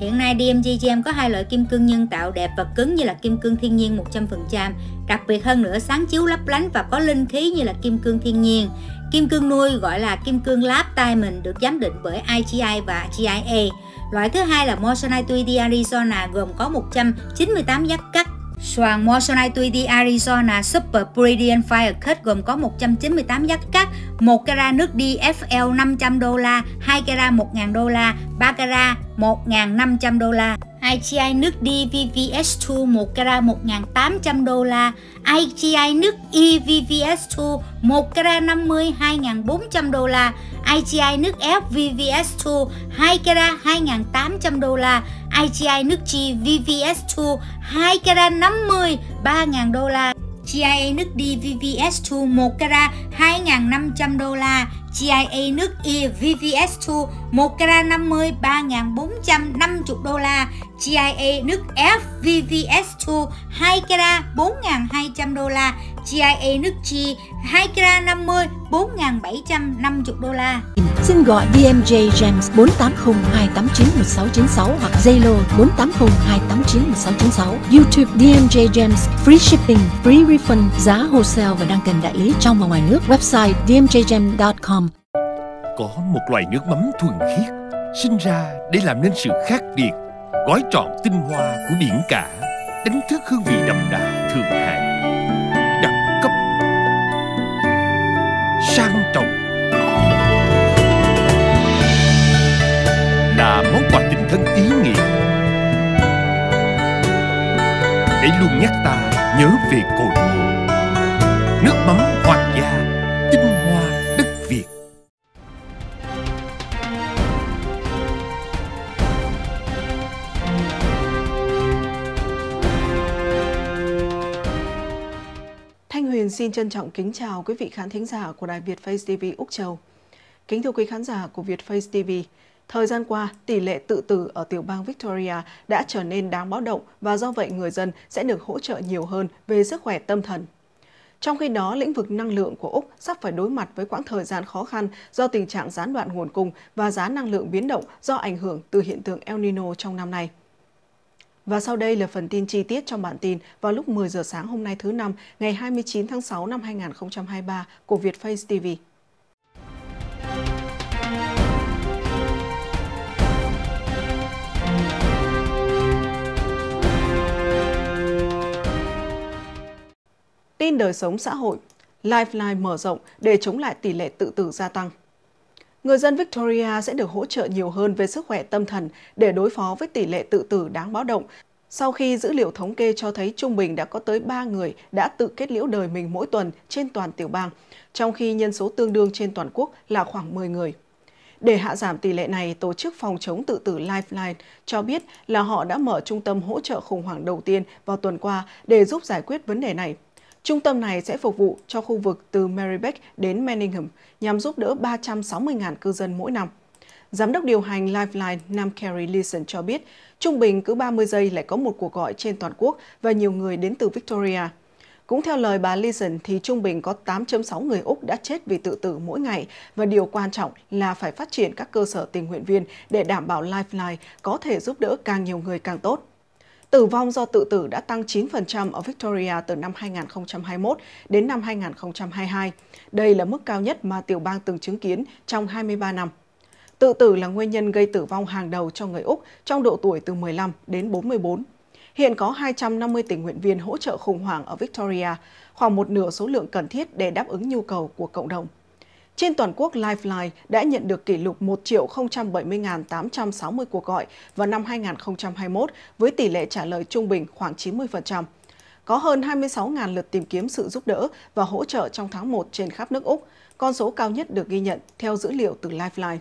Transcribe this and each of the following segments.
Hiện nay DMG Gem có hai loại kim cương nhân tạo đẹp và cứng như là kim cương thiên nhiên 100%, đặc biệt hơn nữa sáng chiếu lấp lánh và có linh khí như là kim cương thiên nhiên. Kim cương nuôi gọi là kim cương láp tai mình được giám định bởi IGI và GIA. Loại thứ hai là Moissanite Tweedy Arizona gồm có 198 giác cắt Xoàng Moissanite 3D Arizona Super Brilliant Fire Kit gồm có 198 giác cắt, 1 cara nước DFL 500 đô la, 2 cara 1.000 đô la, 3 carat 1.500 đô la. IGI nước D VVS2 1 carat 1.800 đô la IGI nước E VVS2 1 carat 50 2.400 đô la IGI nước F VVS2 2 carat 2.800 đô la IGI nước G VVS2 2 carat 50 3.000 đô la CIA nước D VVS2 1 carat 2.500 đô la CIA nước E VVS2 1 carat 50 3.450 đô la CIA nước F VVS2 2 carat 4.200 đô la GIA e nước chi 2 k 50 4.750 đô la. Xin gọi DMJ James 4802891696 hoặc Zalo 4802891696. YouTube DMJ James free shipping, free refund, giá wholesale và đăng kèm đại lý trong và ngoài nước. Website dmjjam.com. Có một loài nước mắm thuần khiết sinh ra để làm nên sự khác biệt, gói trọn tinh hoa của biển cả, đánh thức hương vị đậm đà thượng hạng luôn nhắc ta nhớ về cội nguồn nước mắm hoàng gia tinh hoa đất việt thanh huyền xin trân trọng kính chào quý vị khán thính giả của đài việt face tv úc châu kính thưa quý khán giả của việt face tv Thời gian qua, tỷ lệ tự tử ở tiểu bang Victoria đã trở nên đáng báo động và do vậy người dân sẽ được hỗ trợ nhiều hơn về sức khỏe tâm thần. Trong khi đó, lĩnh vực năng lượng của Úc sắp phải đối mặt với quãng thời gian khó khăn do tình trạng gián đoạn nguồn cung và giá năng lượng biến động do ảnh hưởng từ hiện tượng El Nino trong năm nay. Và sau đây là phần tin chi tiết trong bản tin vào lúc 10 giờ sáng hôm nay thứ năm, ngày 29 tháng 6 năm 2023 của Việt Vietface TV. tin đời sống xã hội, Lifeline mở rộng để chống lại tỷ lệ tự tử gia tăng. Người dân Victoria sẽ được hỗ trợ nhiều hơn về sức khỏe tâm thần để đối phó với tỷ lệ tự tử đáng báo động sau khi dữ liệu thống kê cho thấy trung bình đã có tới 3 người đã tự kết liễu đời mình mỗi tuần trên toàn tiểu bang, trong khi nhân số tương đương trên toàn quốc là khoảng 10 người. Để hạ giảm tỷ lệ này, Tổ chức Phòng chống tự tử Lifeline cho biết là họ đã mở trung tâm hỗ trợ khủng hoảng đầu tiên vào tuần qua để giúp giải quyết vấn đề này. Trung tâm này sẽ phục vụ cho khu vực từ Marybeck đến Manningham nhằm giúp đỡ 360.000 cư dân mỗi năm. Giám đốc điều hành Lifeline Nam Kerry Leeson cho biết, trung bình cứ 30 giây lại có một cuộc gọi trên toàn quốc và nhiều người đến từ Victoria. Cũng theo lời bà Leeson thì trung bình có 8.6 người Úc đã chết vì tự tử mỗi ngày và điều quan trọng là phải phát triển các cơ sở tình nguyện viên để đảm bảo Lifeline có thể giúp đỡ càng nhiều người càng tốt. Tử vong do tự tử đã tăng 9% ở Victoria từ năm 2021 đến năm 2022. Đây là mức cao nhất mà tiểu bang từng chứng kiến trong 23 năm. Tự tử là nguyên nhân gây tử vong hàng đầu cho người Úc trong độ tuổi từ 15 đến 44. Hiện có 250 tình nguyện viên hỗ trợ khủng hoảng ở Victoria, khoảng một nửa số lượng cần thiết để đáp ứng nhu cầu của cộng đồng. Trên toàn quốc, Lifeline đã nhận được kỷ lục 1 070.860 cuộc gọi vào năm 2021 với tỷ lệ trả lời trung bình khoảng 90%. Có hơn 26.000 lượt tìm kiếm sự giúp đỡ và hỗ trợ trong tháng 1 trên khắp nước Úc, con số cao nhất được ghi nhận theo dữ liệu từ Lifeline.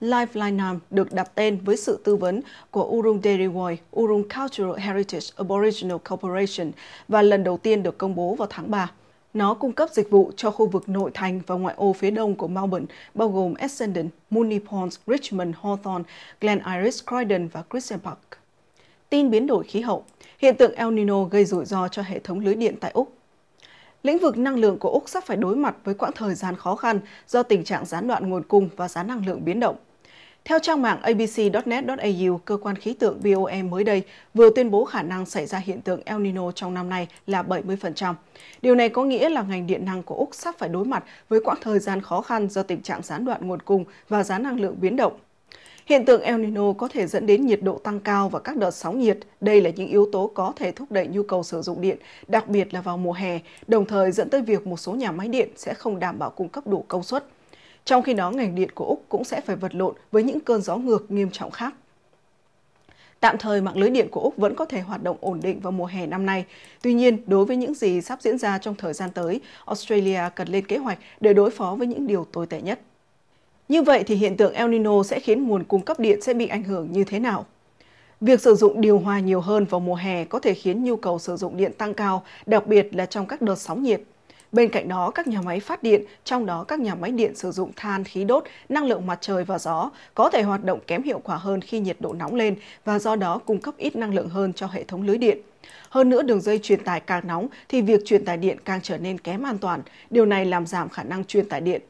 Lifeline Nam được đặt tên với sự tư vấn của Urung Deriwoy, Urung Cultural Heritage Aboriginal Corporation và lần đầu tiên được công bố vào tháng 3. Nó cung cấp dịch vụ cho khu vực nội thành và ngoại ô phía đông của Melbourne, bao gồm Essendon, Moonee Ponds, Richmond, Hawthorn, Glen Iris, Croydon và Christian Park. Tin biến đổi khí hậu, hiện tượng El Nino gây rủi ro cho hệ thống lưới điện tại Úc. Lĩnh vực năng lượng của Úc sắp phải đối mặt với quãng thời gian khó khăn do tình trạng gián đoạn nguồn cung và giá năng lượng biến động – theo trang mạng abc.net.au, cơ quan khí tượng BOM e mới đây vừa tuyên bố khả năng xảy ra hiện tượng El Nino trong năm nay là 70%. Điều này có nghĩa là ngành điện năng của Úc sắp phải đối mặt với quãng thời gian khó khăn do tình trạng gián đoạn nguồn cung và giá năng lượng biến động. Hiện tượng El Nino có thể dẫn đến nhiệt độ tăng cao và các đợt sóng nhiệt. Đây là những yếu tố có thể thúc đẩy nhu cầu sử dụng điện, đặc biệt là vào mùa hè, đồng thời dẫn tới việc một số nhà máy điện sẽ không đảm bảo cung cấp đủ công suất. Trong khi đó, ngành điện của Úc cũng sẽ phải vật lộn với những cơn gió ngược nghiêm trọng khác. Tạm thời, mạng lưới điện của Úc vẫn có thể hoạt động ổn định vào mùa hè năm nay. Tuy nhiên, đối với những gì sắp diễn ra trong thời gian tới, Australia cần lên kế hoạch để đối phó với những điều tồi tệ nhất. Như vậy thì hiện tượng El Nino sẽ khiến nguồn cung cấp điện sẽ bị ảnh hưởng như thế nào? Việc sử dụng điều hòa nhiều hơn vào mùa hè có thể khiến nhu cầu sử dụng điện tăng cao, đặc biệt là trong các đợt sóng nhiệt. Bên cạnh đó, các nhà máy phát điện, trong đó các nhà máy điện sử dụng than, khí đốt, năng lượng mặt trời và gió, có thể hoạt động kém hiệu quả hơn khi nhiệt độ nóng lên và do đó cung cấp ít năng lượng hơn cho hệ thống lưới điện. Hơn nữa, đường dây truyền tải càng nóng thì việc truyền tải điện càng trở nên kém an toàn. Điều này làm giảm khả năng truyền tải điện.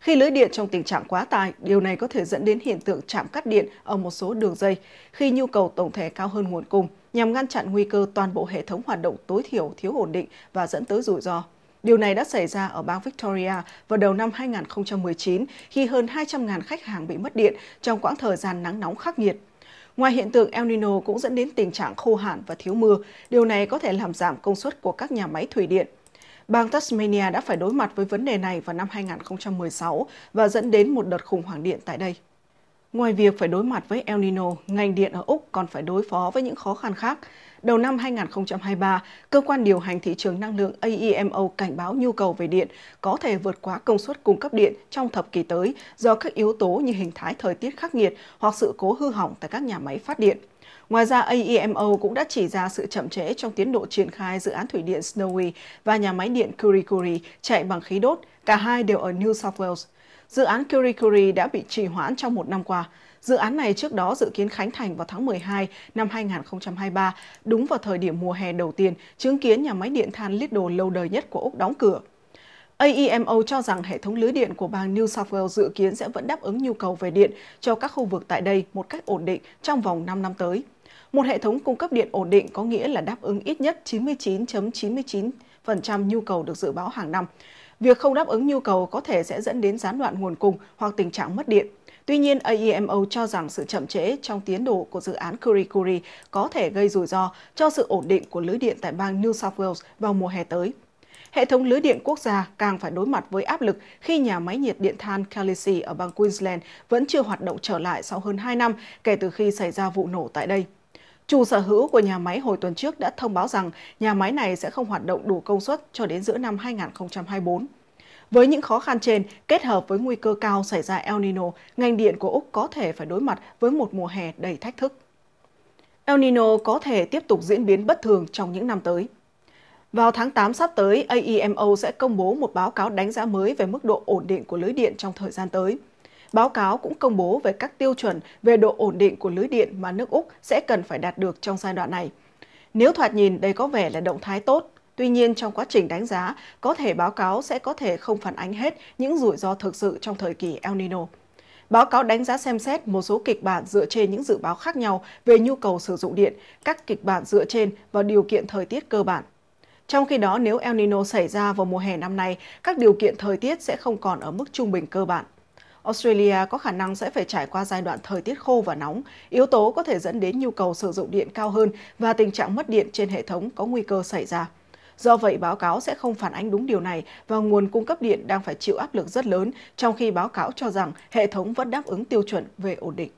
Khi lưới điện trong tình trạng quá tải, điều này có thể dẫn đến hiện tượng chạm cắt điện ở một số đường dây khi nhu cầu tổng thể cao hơn nguồn cung, nhằm ngăn chặn nguy cơ toàn bộ hệ thống hoạt động tối thiểu thiếu ổn định và dẫn tới rủi ro. Điều này đã xảy ra ở bang Victoria vào đầu năm 2019 khi hơn 200.000 khách hàng bị mất điện trong quãng thời gian nắng nóng khắc nghiệt. Ngoài hiện tượng El Nino cũng dẫn đến tình trạng khô hạn và thiếu mưa, điều này có thể làm giảm công suất của các nhà máy thủy điện. Bang Tasmania đã phải đối mặt với vấn đề này vào năm 2016 và dẫn đến một đợt khủng hoảng điện tại đây. Ngoài việc phải đối mặt với El Nino, ngành điện ở Úc còn phải đối phó với những khó khăn khác. Đầu năm 2023, cơ quan điều hành thị trường năng lượng AEMO cảnh báo nhu cầu về điện có thể vượt quá công suất cung cấp điện trong thập kỷ tới do các yếu tố như hình thái thời tiết khắc nghiệt hoặc sự cố hư hỏng tại các nhà máy phát điện. Ngoài ra, AEMO cũng đã chỉ ra sự chậm trễ trong tiến độ triển khai dự án thủy điện Snowy và nhà máy điện Kurikuri chạy bằng khí đốt, cả hai đều ở New South Wales, dự án Curicuri đã bị trì hoãn trong một năm qua. Dự án này trước đó dự kiến khánh thành vào tháng 12 năm 2023, đúng vào thời điểm mùa hè đầu tiên chứng kiến nhà máy điện than Lido lâu đời nhất của Úc đóng cửa. AEMO cho rằng hệ thống lưới điện của bang New South Wales dự kiến sẽ vẫn đáp ứng nhu cầu về điện cho các khu vực tại đây một cách ổn định trong vòng 5 năm tới. Một hệ thống cung cấp điện ổn định có nghĩa là đáp ứng ít nhất 99.99% ,99, ,99 nhu cầu được dự báo hàng năm. Việc không đáp ứng nhu cầu có thể sẽ dẫn đến gián đoạn nguồn cung hoặc tình trạng mất điện. Tuy nhiên, AEMO cho rằng sự chậm trễ trong tiến độ của dự án Kurikuri có thể gây rủi ro cho sự ổn định của lưới điện tại bang New South Wales vào mùa hè tới. Hệ thống lưới điện quốc gia càng phải đối mặt với áp lực khi nhà máy nhiệt điện than Callisi ở bang Queensland vẫn chưa hoạt động trở lại sau hơn 2 năm kể từ khi xảy ra vụ nổ tại đây. Chủ sở hữu của nhà máy hồi tuần trước đã thông báo rằng nhà máy này sẽ không hoạt động đủ công suất cho đến giữa năm 2024. Với những khó khăn trên, kết hợp với nguy cơ cao xảy ra El Nino, ngành điện của Úc có thể phải đối mặt với một mùa hè đầy thách thức. El Nino có thể tiếp tục diễn biến bất thường trong những năm tới. Vào tháng 8 sắp tới, AEMO sẽ công bố một báo cáo đánh giá mới về mức độ ổn định của lưới điện trong thời gian tới. Báo cáo cũng công bố về các tiêu chuẩn về độ ổn định của lưới điện mà nước Úc sẽ cần phải đạt được trong giai đoạn này. Nếu thoạt nhìn đây có vẻ là động thái tốt, tuy nhiên trong quá trình đánh giá, có thể báo cáo sẽ có thể không phản ánh hết những rủi ro thực sự trong thời kỳ El Nino. Báo cáo đánh giá xem xét một số kịch bản dựa trên những dự báo khác nhau về nhu cầu sử dụng điện, các kịch bản dựa trên vào điều kiện thời tiết cơ bản. Trong khi đó, nếu El Nino xảy ra vào mùa hè năm nay, các điều kiện thời tiết sẽ không còn ở mức trung bình cơ bản. Australia có khả năng sẽ phải trải qua giai đoạn thời tiết khô và nóng, yếu tố có thể dẫn đến nhu cầu sử dụng điện cao hơn và tình trạng mất điện trên hệ thống có nguy cơ xảy ra. Do vậy, báo cáo sẽ không phản ánh đúng điều này và nguồn cung cấp điện đang phải chịu áp lực rất lớn, trong khi báo cáo cho rằng hệ thống vẫn đáp ứng tiêu chuẩn về ổn định.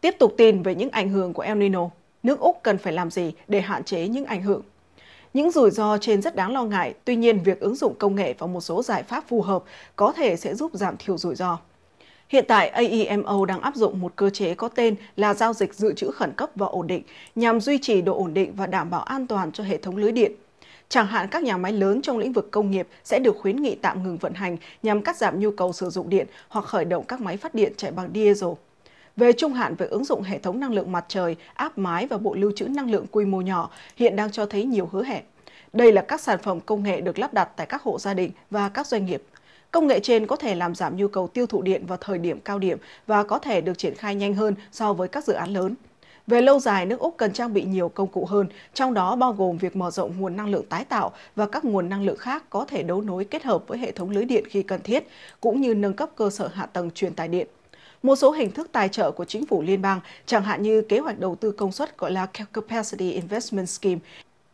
Tiếp tục tin về những ảnh hưởng của El Nino, nước Úc cần phải làm gì để hạn chế những ảnh hưởng những rủi ro trên rất đáng lo ngại, tuy nhiên việc ứng dụng công nghệ và một số giải pháp phù hợp có thể sẽ giúp giảm thiểu rủi ro. Hiện tại, AEMO đang áp dụng một cơ chế có tên là giao dịch dự trữ khẩn cấp và ổn định nhằm duy trì độ ổn định và đảm bảo an toàn cho hệ thống lưới điện. Chẳng hạn các nhà máy lớn trong lĩnh vực công nghiệp sẽ được khuyến nghị tạm ngừng vận hành nhằm cắt giảm nhu cầu sử dụng điện hoặc khởi động các máy phát điện chạy bằng diesel. Về trung hạn, về ứng dụng hệ thống năng lượng mặt trời, áp mái và bộ lưu trữ năng lượng quy mô nhỏ hiện đang cho thấy nhiều hứa hẹn. Đây là các sản phẩm công nghệ được lắp đặt tại các hộ gia đình và các doanh nghiệp. Công nghệ trên có thể làm giảm nhu cầu tiêu thụ điện vào thời điểm cao điểm và có thể được triển khai nhanh hơn so với các dự án lớn. Về lâu dài, nước Úc cần trang bị nhiều công cụ hơn, trong đó bao gồm việc mở rộng nguồn năng lượng tái tạo và các nguồn năng lượng khác có thể đấu nối kết hợp với hệ thống lưới điện khi cần thiết, cũng như nâng cấp cơ sở hạ tầng truyền tải điện một số hình thức tài trợ của chính phủ liên bang, chẳng hạn như kế hoạch đầu tư công suất gọi là Capacity Investment Scheme,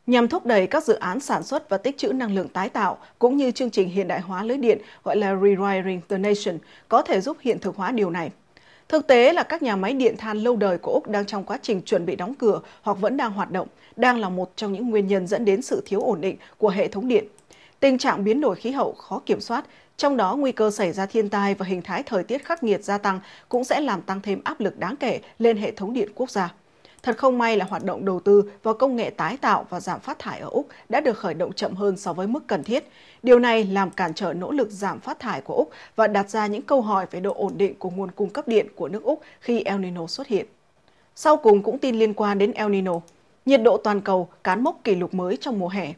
nhằm thúc đẩy các dự án sản xuất và tích trữ năng lượng tái tạo, cũng như chương trình hiện đại hóa lưới điện gọi là Rewiring the Nation, có thể giúp hiện thực hóa điều này. Thực tế là các nhà máy điện than lâu đời của Úc đang trong quá trình chuẩn bị đóng cửa hoặc vẫn đang hoạt động, đang là một trong những nguyên nhân dẫn đến sự thiếu ổn định của hệ thống điện tình trạng biến đổi khí hậu khó kiểm soát, trong đó nguy cơ xảy ra thiên tai và hình thái thời tiết khắc nghiệt gia tăng cũng sẽ làm tăng thêm áp lực đáng kể lên hệ thống điện quốc gia. Thật không may là hoạt động đầu tư vào công nghệ tái tạo và giảm phát thải ở Úc đã được khởi động chậm hơn so với mức cần thiết. Điều này làm cản trở nỗ lực giảm phát thải của Úc và đặt ra những câu hỏi về độ ổn định của nguồn cung cấp điện của nước Úc khi El Nino xuất hiện. Sau cùng cũng tin liên quan đến El Nino. Nhiệt độ toàn cầu cán mốc kỷ lục mới trong mùa hè.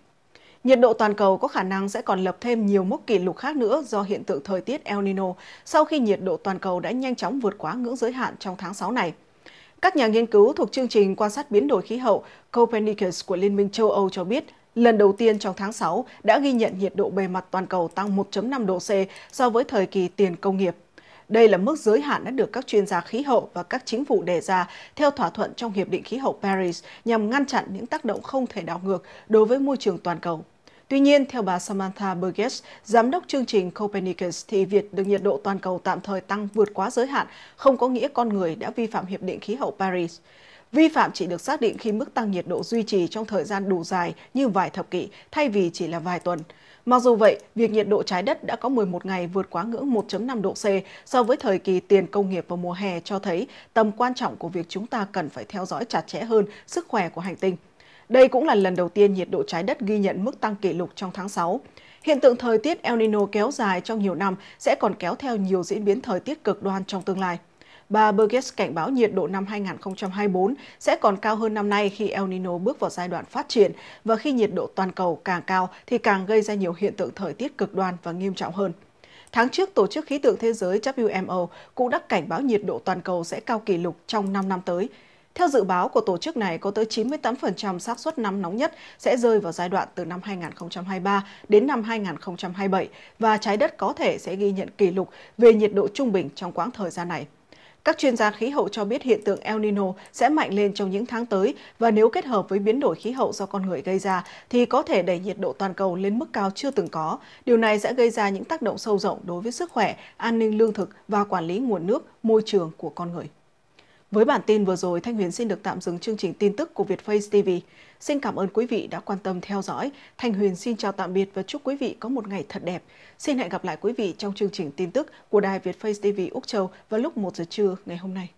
Nhiệt độ toàn cầu có khả năng sẽ còn lập thêm nhiều mốc kỷ lục khác nữa do hiện tượng thời tiết El Nino sau khi nhiệt độ toàn cầu đã nhanh chóng vượt quá ngưỡng giới hạn trong tháng 6 này. Các nhà nghiên cứu thuộc chương trình quan sát biến đổi khí hậu Copernicus của Liên minh châu Âu cho biết, lần đầu tiên trong tháng 6 đã ghi nhận nhiệt độ bề mặt toàn cầu tăng 1.5 độ C so với thời kỳ tiền công nghiệp. Đây là mức giới hạn đã được các chuyên gia khí hậu và các chính phủ đề ra theo thỏa thuận trong Hiệp định khí hậu Paris nhằm ngăn chặn những tác động không thể đảo ngược đối với môi trường toàn cầu. Tuy nhiên, theo bà Samantha Burgess, giám đốc chương trình Copernicus, thì việc được nhiệt độ toàn cầu tạm thời tăng vượt quá giới hạn không có nghĩa con người đã vi phạm Hiệp định khí hậu Paris. Vi phạm chỉ được xác định khi mức tăng nhiệt độ duy trì trong thời gian đủ dài như vài thập kỷ, thay vì chỉ là vài tuần. Mặc dù vậy, việc nhiệt độ trái đất đã có 11 ngày vượt quá ngưỡng 1.5 độ C so với thời kỳ tiền công nghiệp vào mùa hè cho thấy tầm quan trọng của việc chúng ta cần phải theo dõi chặt chẽ hơn sức khỏe của hành tinh. Đây cũng là lần đầu tiên nhiệt độ trái đất ghi nhận mức tăng kỷ lục trong tháng 6. Hiện tượng thời tiết El Nino kéo dài trong nhiều năm sẽ còn kéo theo nhiều diễn biến thời tiết cực đoan trong tương lai. Bà Burgess cảnh báo nhiệt độ năm 2024 sẽ còn cao hơn năm nay khi El Nino bước vào giai đoạn phát triển và khi nhiệt độ toàn cầu càng cao thì càng gây ra nhiều hiện tượng thời tiết cực đoan và nghiêm trọng hơn. Tháng trước, Tổ chức Khí tượng Thế giới WMO cũng đã cảnh báo nhiệt độ toàn cầu sẽ cao kỷ lục trong 5 năm tới. Theo dự báo của tổ chức này, có tới 98% xác suất năm nóng nhất sẽ rơi vào giai đoạn từ năm 2023 đến năm 2027 và trái đất có thể sẽ ghi nhận kỷ lục về nhiệt độ trung bình trong quãng thời gian này. Các chuyên gia khí hậu cho biết hiện tượng El Nino sẽ mạnh lên trong những tháng tới và nếu kết hợp với biến đổi khí hậu do con người gây ra thì có thể đẩy nhiệt độ toàn cầu lên mức cao chưa từng có. Điều này sẽ gây ra những tác động sâu rộng đối với sức khỏe, an ninh lương thực và quản lý nguồn nước, môi trường của con người. Với bản tin vừa rồi, Thanh Huyền xin được tạm dừng chương trình tin tức của Vietface TV. Xin cảm ơn quý vị đã quan tâm theo dõi. Thanh Huyền xin chào tạm biệt và chúc quý vị có một ngày thật đẹp. Xin hẹn gặp lại quý vị trong chương trình tin tức của Đài Vietface TV Úc Châu vào lúc 1 giờ trưa ngày hôm nay.